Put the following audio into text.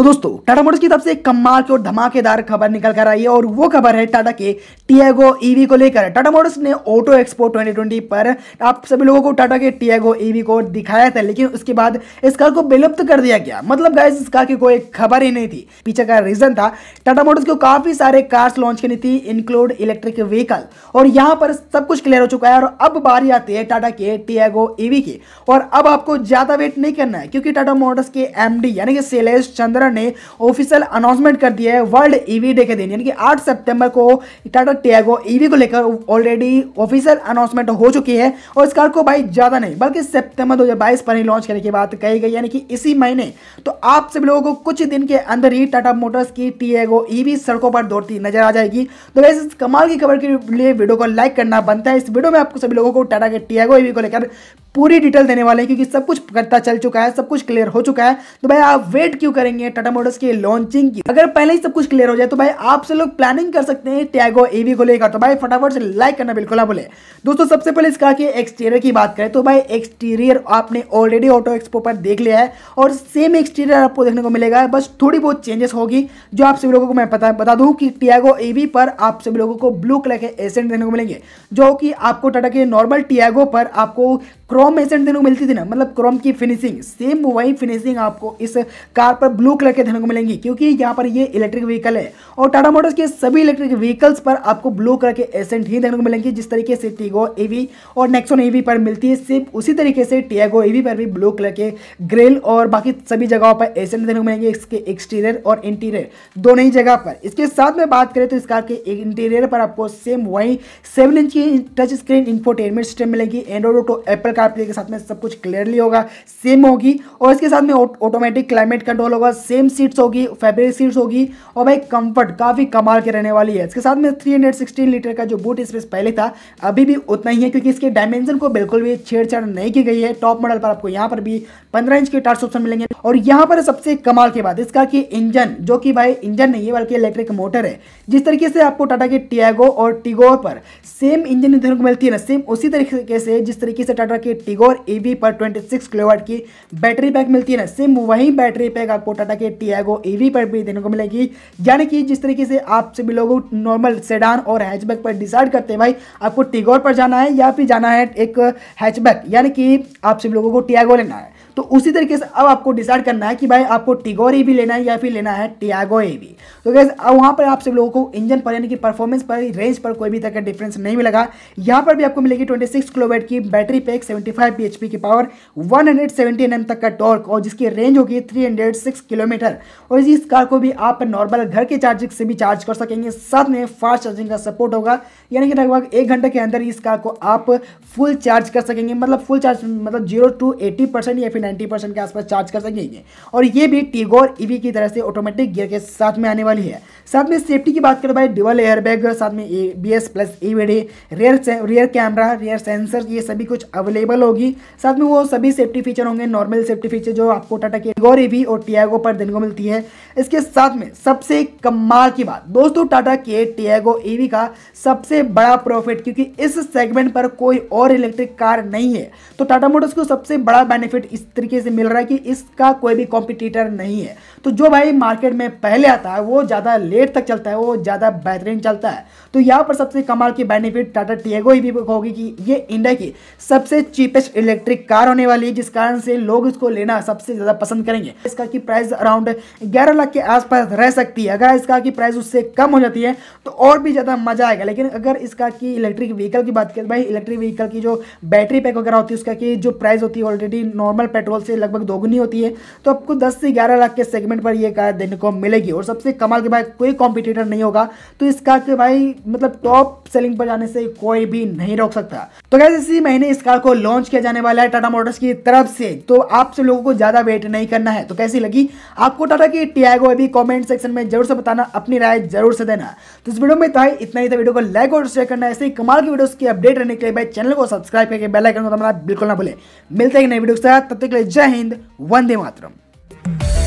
तो दोस्तों टाटा मोटर्स की तरफ से एक कमाल की और धमाकेदार खबर निकल कर आई है और वो खबर है टाटा के टीएगो ईवी e को लेकर टाटा मोटर्स ने ऑटो एक्सपो 2020 पर आप सभी लोगों को टाटा के टीएगो ईवी e को दिखाया था लेकिन उसके बाद इस कार को विलुप्त कर दिया गया मतलब गाइस इस कार की कोई खबर ही नहीं थी पीछे का रीजन था टाटा मोटर्स को काफी सारे कार्स लॉन्च करनी थी इंक्लूड इलेक्ट्रिक व्हीकल और यहाँ पर सब कुछ क्लियर हो चुका है और अब बारी आती है टाटा के टीएगो ईवी e की और अब आपको ज्यादा वेट नहीं करना है क्योंकि टाटा मोटर्स के एम यानी कि शैलेश चंद्रन टाटा ने ऑफिशियल अनाउंसमेंट कर दिया है वर्ल्ड ईवी डे के दिन यानी कि 8 सितंबर को टाटा टियागो ईवी को लेकर ऑलरेडी ऑफिशियल अनाउंसमेंट हो चुकी है और इस कार को भाई ज़्यादा नहीं बल्कि सितंबर 2022 पर ही लॉन्च करने की बात कही गई यानी कि इसी महीने तो आप सभी लोगों को कुछ दिन के अंदर ही टाटा मोटर्स की टियागो ईवी e सड़कों पर दौड़ती नजर आ जाएगी तो वैसे कमाल की खबर के लिए वीडियो को लाइक करना बनता है इस वीडियो में आपको सभी लोगों को टाटा के टियागो ईवी e को लेकर पूरी डिटेल देने वाले हैं क्योंकि सब कुछ पता चल चुका है सब कुछ क्लियर हो चुका है तो भाई आप वेट क्यों करेंगे टाटा मोटर्स की लॉन्चिंग की अगर पहले ही सब कुछ क्लियर हो जाए तो भाई आप सब लोग प्लानिंग कर सकते हैं टैगो एवी को लेकर तो भाई फटाफट से लाइक करना बिल्कुल ना बोले दोस्तों सबसे पहले इसका कि एक्सटीरियर की बात करें तो भाई एक्सटीरियर आपने ऑलरेडी ऑटो एक्सपो पर देख लिया है और सेम एक्सटीरियर आपको देखने को मिलेगा बस थोड़ी बहुत चेंजेस होगी जो आप सभी लोगों को मैं बता दूँ कि टियागो ईवी पर आप सभी लोगों को ब्लू कलर के एसेंट देखने को मिलेंगे जो कि आपको टाटा के नॉर्मल टियागो पर आपको क्रोम में देखने को मिलती थी ना मतलब क्रोम की फिनिशिंग सेम वही फिनिशिंग आपको इस कार पर ब्लू कलर के देखने को मिलेंगी क्योंकि यहाँ पर ये इलेक्ट्रिक व्हीकल है और टाटा मोटर्स के सभी इलेक्ट्रिक व्हीकल्स पर आपको ब्लू कलर के एसेंट ही देखने को मिलेंगे जिस तरीके से टीगो एवी और नेक्सोन एवी पर मिलती है सिर्फ उसी तरीके से टियागो एवी पर भी ब्लू कलर के ग्रिल और बाकी सभी जगहों पर एसेंट देखने को मिलेंगे इसके एक्सटीरियर और इंटीरियर दोनों ही जगह पर इसके साथ में बात करें तो इस कार के इंटीरियर पर आपको सेम वही सेवन इंच की टच स्क्रीन इंफोटेनमेंट सिस्टम मिलेगी एंड्रॉइड टू एप्पल कार आपके के साथ में सब कुछ क्लियरली होगा सेम होगी और इसके साथ में ऑटोमेटिक क्लाइमेट कंट्रोल होगा सेम सीट्स होगी फैब्रिक सीट्स होगी और भाई कंफर्ट काफ़ी कमाल के रहने वाली है इसके साथ में 316 लीटर का जो बूट स्पेस पहले था अभी भी उतना ही है क्योंकि इसके डायमेंशन को बिल्कुल भी छेड़छाड़ नहीं की गई है टॉप मॉडल पर आपको यहाँ पर भी पंद्रह इंच के टर्च ऑप्शन मिलेंगे और यहाँ पर सबसे कमाल की बात इसका कि इंजन जो कि भाई इंजन नहीं है बल्कि इलेक्ट्रिक मोटर है जिस तरीके से आपको टाटा के टियागो और टिगोर पर सेम इंजन इधर को मिलती है ना सेम उसी तरीके से जिस तरीके से टाटा के टिगोर ईवी e पर 26 किलोवाट की बैटरी पैक मिलती है ना सिम वही बैटरी पैक आपको टाटा के टियागो ईवी e पर भी देने को मिलेगी यानी कि जिस तरीके से आप सभी लोग नॉर्मल सेडान और हैचबैक पर डिसाइड करते हैं भाई आपको टिगोर पर जाना है या फिर जाना है एक हैचबैक यानी कि आप सभी लोगों को टियागो लेना है तो उसी तरीके से अब आपको डिसाइड करना है कि भाई आपको टिगोर भी e लेना है या फिर लेना है टियागो ए भी तो गैस वहाँ पर आप सब लोगों को इंजन पर यानी कि परफॉर्मेंस पर रेंज पर कोई भी तरह का डिफरेंस नहीं मिलेगा यहाँ पर भी आपको मिलेगी 26 किलोवाट की बैटरी पैक 70 55 पीएचपी की पावर 170 एनएम तक का टॉर्क और जिसकी रेंज होगी 306 किलोमीटर और इस कार को भी आप नॉर्मल घर के चार्जिंग से भी चार्ज कर सकेंगे साथ में फास्ट चार्जिंग का सपोर्ट होगा यानी कि लगभग एक घंटे के अंदर इस कार को आप फुल चार्ज कर सकेंगे मतलब फुल चार्ज मतलब जीरो टू एटी परसेंट या फिर नाइन्टी परसेंट के आसपास चार्ज कर सकेंगे और ये भी टीगोर ईवी e की तरह से ऑटोमेटिक गियर के साथ में आने वाली है साथ में सेफ्टी की बात करें भाई डबल एयरबैग साथ में A B S plus E rear rear camera rear sensor ये सभी कुछ अवेलेबल अवेलेबल होगी साथ में वो सभी सेफ्टी फीचर होंगे नॉर्मल सेफ्टी फीचर जो आपको टाटा की गोरी भी और टियागो पर देखने को मिलती है इसके साथ में सबसे कमाल की बात दोस्तों टाटा के टियागो ईवी का सबसे बड़ा प्रॉफिट क्योंकि इस सेगमेंट पर कोई और इलेक्ट्रिक कार नहीं है तो टाटा मोटर्स को सबसे बड़ा बेनिफिट इस तरीके से मिल रहा है कि इसका कोई भी कॉम्पिटिटर नहीं है तो जो भाई मार्केट में पहले आता है वो ज़्यादा लेट तक चलता है वो ज़्यादा बेहतरीन चलता है तो यहाँ पर सबसे कमाल की बेनिफिट टाटा टियागो ईवी को होगी कि ये इंडिया की सबसे चीप चीपेस्ट इलेक्ट्रिक कार होने वाली है जिस कारण से लोग इसको लेना सबसे ज़्यादा पसंद करेंगे इसका की प्राइस अराउंड ग्यारह लाख के आसपास रह सकती है अगर इसका की प्राइस उससे कम हो जाती है तो और भी ज़्यादा मज़ा आएगा लेकिन अगर इसका की इलेक्ट्रिक व्हीकल की बात करें भाई इलेक्ट्रिक व्हीकल की जो बैटरी पैक वगैरह होती है उसका की जो प्राइस होती है ऑलरेडी नॉर्मल पेट्रोल से लगभग दोगुनी होती है तो आपको दस से ग्यारह लाख के सेगमेंट पर यह कार देने को मिलेगी और सबसे कमाल के बाद कोई कॉम्पिटिटर नहीं होगा तो इस कार के भाई मतलब टॉप सेलिंग पर जाने से कोई भी नहीं रोक सकता तो कैसे इसी महीने इस कार को लॉन्च किया जाने वाला है टाटा मोटर्स की तरफ से तो आप सब लोगों को ज़्यादा वेट नहीं करना है तो कैसी लगी आपको टाटा की टियागो अभी कमेंट सेक्शन में जरूर से बताना अपनी राय जरूर से देना तो इस वीडियो में तो है इतना ही था वीडियो को लाइक और शेयर करना ऐसे ही कमाल की वीडियो की अपडेट रहने के लिए भाई चैनल को सब्सक्राइब करके बेलाइकन को बिल्कुल ना भूले मिलते हैं नई वीडियो के साथ तब तक के लिए जय हिंद वंदे मातरम